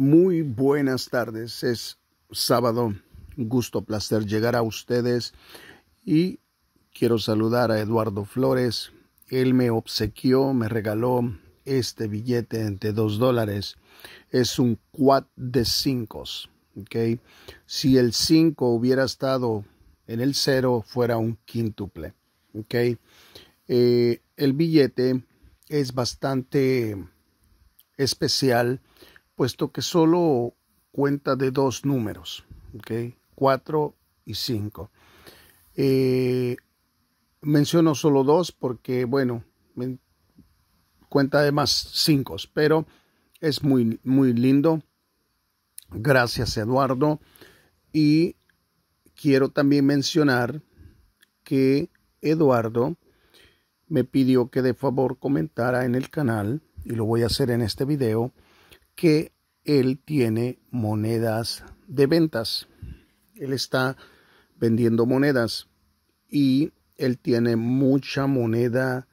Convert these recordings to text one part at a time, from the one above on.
Muy buenas tardes, es sábado, gusto, placer llegar a ustedes y quiero saludar a Eduardo Flores. Él me obsequió, me regaló este billete de dos dólares. Es un quad de cinco. Si el cinco hubiera estado en el cero, fuera un quíntuple. Eh, el billete es bastante especial puesto que solo cuenta de dos números, ¿ok? 4 y 5. Eh, menciono solo dos porque, bueno, cuenta de más cinco. pero es muy, muy lindo. Gracias, Eduardo. Y quiero también mencionar que Eduardo me pidió que de favor comentara en el canal, y lo voy a hacer en este video, que él tiene monedas de ventas. Él está vendiendo monedas y él tiene mucha moneda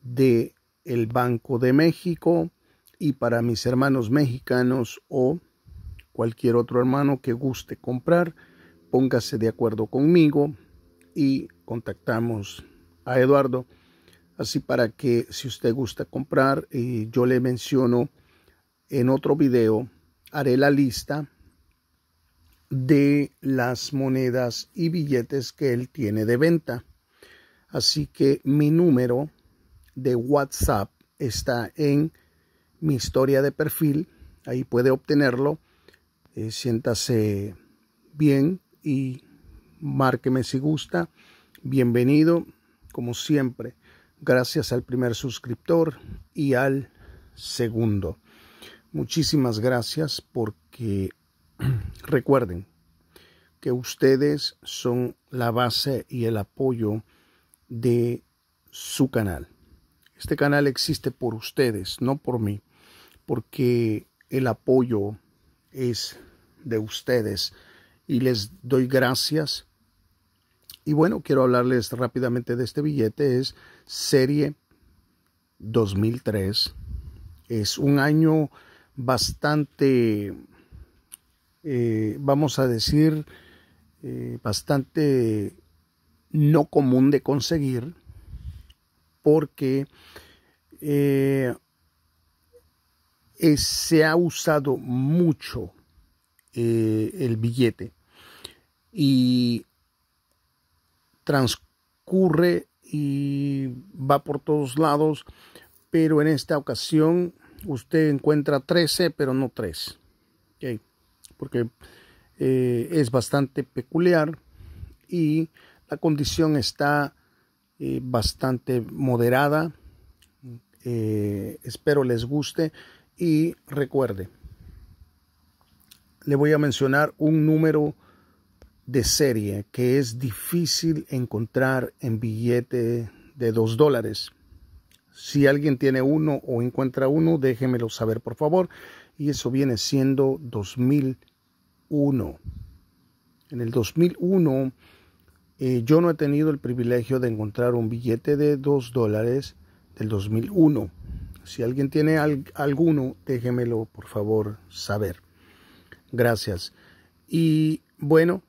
de el Banco de México y para mis hermanos mexicanos o cualquier otro hermano que guste comprar, póngase de acuerdo conmigo y contactamos a Eduardo. Así para que si usted gusta comprar, eh, yo le menciono en otro video haré la lista de las monedas y billetes que él tiene de venta. Así que mi número de WhatsApp está en mi historia de perfil. Ahí puede obtenerlo. Eh, siéntase bien y márqueme si gusta. Bienvenido, como siempre. Gracias al primer suscriptor y al segundo. Muchísimas gracias porque recuerden que ustedes son la base y el apoyo de su canal. Este canal existe por ustedes, no por mí, porque el apoyo es de ustedes y les doy gracias. Y bueno, quiero hablarles rápidamente de este billete. Es serie 2003. Es un año bastante, eh, vamos a decir, eh, bastante no común de conseguir porque eh, se ha usado mucho el billete y transcurre y va por todos lados, pero en esta ocasión usted encuentra 13 pero no 3 porque eh, es bastante peculiar y la condición está eh, bastante moderada eh, espero les guste y recuerde le voy a mencionar un número de serie que es difícil encontrar en billete de 2 dólares si alguien tiene uno o encuentra uno, déjemelo saber, por favor. Y eso viene siendo 2001. En el 2001, eh, yo no he tenido el privilegio de encontrar un billete de 2 dólares del 2001. Si alguien tiene alguno, déjemelo, por favor, saber. Gracias. Y bueno,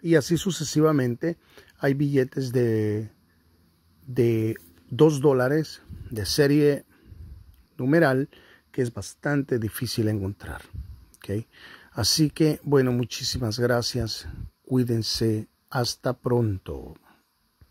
y así sucesivamente, hay billetes de, de 2 dólares, de serie numeral que es bastante difícil encontrar. Así que, bueno, muchísimas gracias. Cuídense. Hasta pronto.